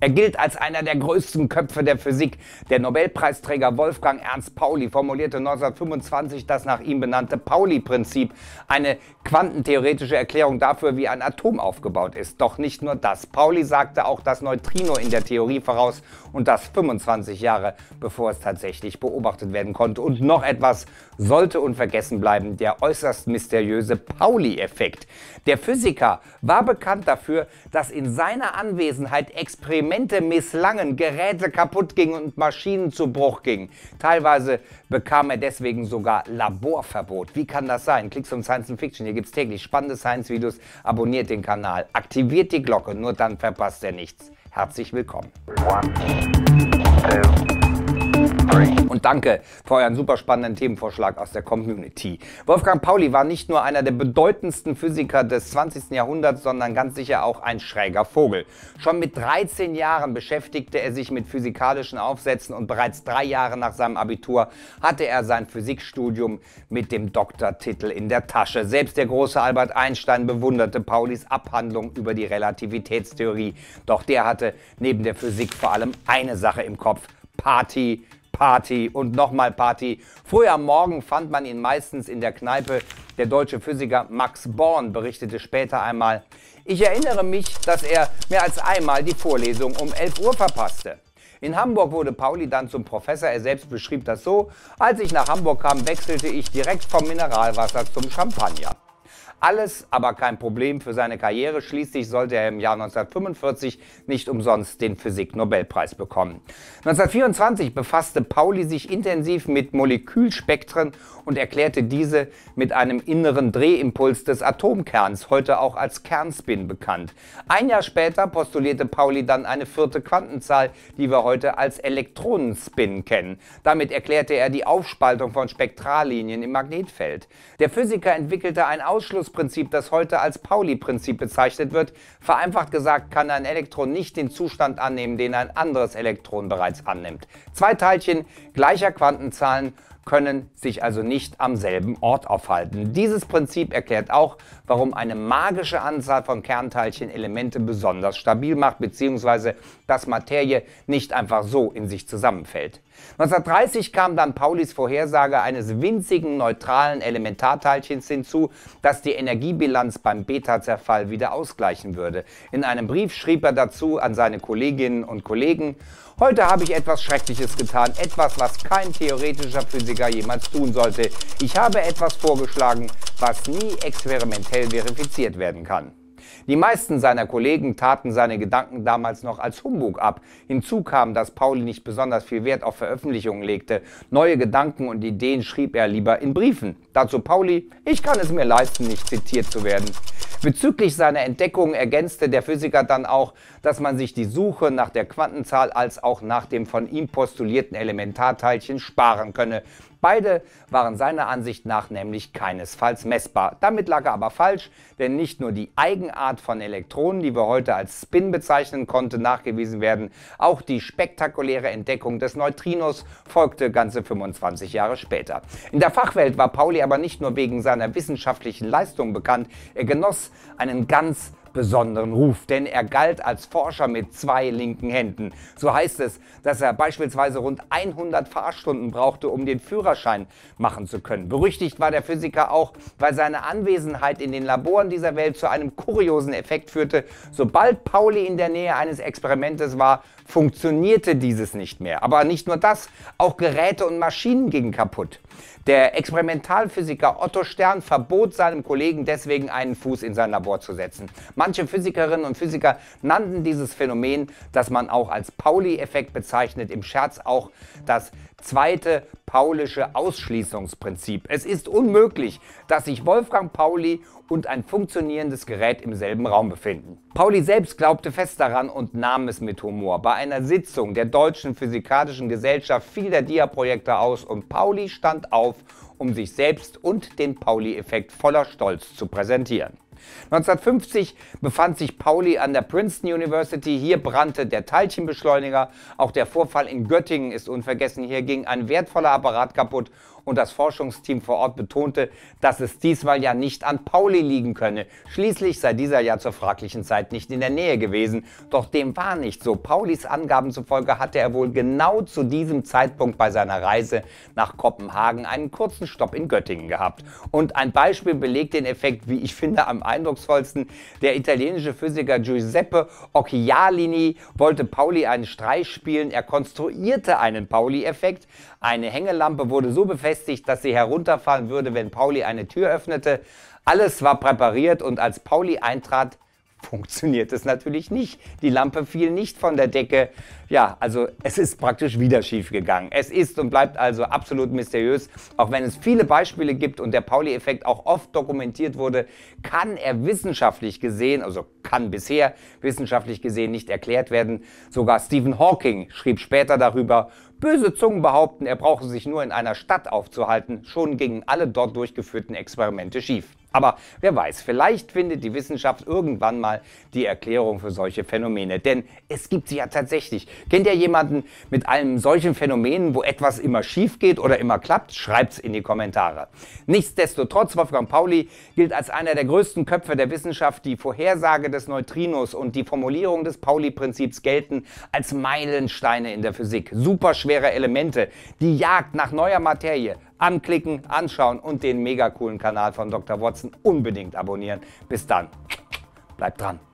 Er gilt als einer der größten Köpfe der Physik. Der Nobelpreisträger Wolfgang Ernst Pauli formulierte 1925 das nach ihm benannte Pauli-Prinzip, eine quantentheoretische Erklärung dafür, wie ein Atom aufgebaut ist. Doch nicht nur das. Pauli sagte auch das Neutrino in der Theorie voraus und das 25 Jahre, bevor es tatsächlich beobachtet werden konnte. Und noch etwas sollte unvergessen bleiben, der äußerst mysteriöse Pauli-Effekt. Der Physiker war bekannt dafür, dass in seiner Anwesenheit Experimente Experimente misslangen, Geräte kaputt gingen und Maschinen zu Bruch gingen. Teilweise bekam er deswegen sogar Laborverbot. Wie kann das sein? Klickt zum Science Fiction. Hier gibt es täglich spannende Science-Videos. Abonniert den Kanal, aktiviert die Glocke, nur dann verpasst ihr nichts. Herzlich willkommen. One, two, und danke für euren super spannenden Themenvorschlag aus der Community. Wolfgang Pauli war nicht nur einer der bedeutendsten Physiker des 20. Jahrhunderts, sondern ganz sicher auch ein schräger Vogel. Schon mit 13 Jahren beschäftigte er sich mit physikalischen Aufsätzen und bereits drei Jahre nach seinem Abitur hatte er sein Physikstudium mit dem Doktortitel in der Tasche. Selbst der große Albert Einstein bewunderte Paulis Abhandlung über die Relativitätstheorie. Doch der hatte neben der Physik vor allem eine Sache im Kopf. Party, Party und nochmal Party. Früh am Morgen fand man ihn meistens in der Kneipe. Der deutsche Physiker Max Born berichtete später einmal, ich erinnere mich, dass er mehr als einmal die Vorlesung um 11 Uhr verpasste. In Hamburg wurde Pauli dann zum Professor, er selbst beschrieb das so, als ich nach Hamburg kam, wechselte ich direkt vom Mineralwasser zum Champagner. Alles aber kein Problem für seine Karriere. Schließlich sollte er im Jahr 1945 nicht umsonst den Physik-Nobelpreis bekommen. 1924 befasste Pauli sich intensiv mit Molekülspektren und erklärte diese mit einem inneren Drehimpuls des Atomkerns, heute auch als Kernspin bekannt. Ein Jahr später postulierte Pauli dann eine vierte Quantenzahl, die wir heute als Elektronenspin kennen. Damit erklärte er die Aufspaltung von Spektrallinien im Magnetfeld. Der Physiker entwickelte ein Ausschluss Pauls-Prinzip, das heute als Pauli-Prinzip bezeichnet wird. Vereinfacht gesagt kann ein Elektron nicht den Zustand annehmen, den ein anderes Elektron bereits annimmt. Zwei Teilchen gleicher Quantenzahlen können sich also nicht am selben Ort aufhalten. Dieses Prinzip erklärt auch, warum eine magische Anzahl von Kernteilchen Elemente besonders stabil macht, beziehungsweise dass Materie nicht einfach so in sich zusammenfällt. 1930 kam dann Paulis Vorhersage eines winzigen neutralen Elementarteilchens hinzu, das die Energiebilanz beim Beta-Zerfall wieder ausgleichen würde. In einem Brief schrieb er dazu an seine Kolleginnen und Kollegen, Heute habe ich etwas Schreckliches getan, etwas, was kein theoretischer Physiker jemals tun sollte. Ich habe etwas vorgeschlagen, was nie experimentell Appell verifiziert werden kann. Die meisten seiner Kollegen taten seine Gedanken damals noch als Humbug ab. Hinzu kam, dass Pauli nicht besonders viel Wert auf Veröffentlichungen legte. Neue Gedanken und Ideen schrieb er lieber in Briefen. Dazu Pauli, ich kann es mir leisten, nicht zitiert zu werden. Bezüglich seiner Entdeckungen ergänzte der Physiker dann auch, dass man sich die Suche nach der Quantenzahl als auch nach dem von ihm postulierten Elementarteilchen sparen könne. Beide waren seiner Ansicht nach nämlich keinesfalls messbar. Damit lag er aber falsch, denn nicht nur die Eigenart von Elektronen, die wir heute als Spin bezeichnen konnten, nachgewiesen werden, auch die spektakuläre Entdeckung des Neutrinos folgte ganze 25 Jahre später. In der Fachwelt war Pauli aber nicht nur wegen seiner wissenschaftlichen Leistung bekannt, er genoss einen ganz besonderen Ruf, denn er galt als Forscher mit zwei linken Händen. So heißt es, dass er beispielsweise rund 100 Fahrstunden brauchte, um den Führerschein machen zu können. Berüchtigt war der Physiker auch, weil seine Anwesenheit in den Laboren dieser Welt zu einem kuriosen Effekt führte. Sobald Pauli in der Nähe eines Experimentes war, funktionierte dieses nicht mehr. Aber nicht nur das, auch Geräte und Maschinen gingen kaputt. Der Experimentalphysiker Otto Stern verbot seinem Kollegen deswegen einen Fuß in sein Labor zu setzen. Man Manche Physikerinnen und Physiker nannten dieses Phänomen, das man auch als Pauli-Effekt bezeichnet, im Scherz auch das zweite paulische Ausschließungsprinzip. Es ist unmöglich, dass sich Wolfgang Pauli und ein funktionierendes Gerät im selben Raum befinden. Pauli selbst glaubte fest daran und nahm es mit Humor. Bei einer Sitzung der Deutschen Physikalischen Gesellschaft fiel der Dia-Projektor aus und Pauli stand auf, um sich selbst und den Pauli-Effekt voller Stolz zu präsentieren. 1950 befand sich Pauli an der Princeton University. Hier brannte der Teilchenbeschleuniger. Auch der Vorfall in Göttingen ist unvergessen. Hier ging ein wertvoller Apparat kaputt und das Forschungsteam vor Ort betonte, dass es diesmal ja nicht an Pauli liegen könne. Schließlich sei dieser ja zur fraglichen Zeit nicht in der Nähe gewesen. Doch dem war nicht so. Paulis Angaben zufolge hatte er wohl genau zu diesem Zeitpunkt bei seiner Reise nach Kopenhagen einen kurzen Stopp in Göttingen gehabt. Und ein Beispiel belegt den Effekt, wie ich finde, am eindrucksvollsten. Der italienische Physiker Giuseppe Occhialini wollte Pauli einen Streich spielen. Er konstruierte einen Pauli-Effekt. Eine Hängelampe wurde so befestigt, gefestigt, dass sie herunterfallen würde, wenn Pauli eine Tür öffnete. Alles war präpariert und als Pauli eintrat, funktioniert es natürlich nicht. Die Lampe fiel nicht von der Decke. Ja, also es ist praktisch wieder schief gegangen. Es ist und bleibt also absolut mysteriös. Auch wenn es viele Beispiele gibt und der Pauli-Effekt auch oft dokumentiert wurde, kann er wissenschaftlich gesehen, also kann bisher wissenschaftlich gesehen nicht erklärt werden. Sogar Stephen Hawking schrieb später darüber, Böse Zungen behaupten, er brauche sich nur in einer Stadt aufzuhalten, schon gingen alle dort durchgeführten Experimente schief. Aber wer weiß, vielleicht findet die Wissenschaft irgendwann mal die Erklärung für solche Phänomene. Denn es gibt sie ja tatsächlich. Kennt ihr jemanden mit einem solchen Phänomen, wo etwas immer schief geht oder immer klappt? Schreibt's in die Kommentare. Nichtsdestotrotz, Wolfgang Pauli gilt als einer der größten Köpfe der Wissenschaft. Die Vorhersage des Neutrinos und die Formulierung des Pauli-Prinzips gelten als Meilensteine in der Physik. Superschwere Elemente, die Jagd nach neuer Materie, anklicken, anschauen und den mega coolen Kanal von Dr. Watson unbedingt abonnieren. Bis dann, bleibt dran.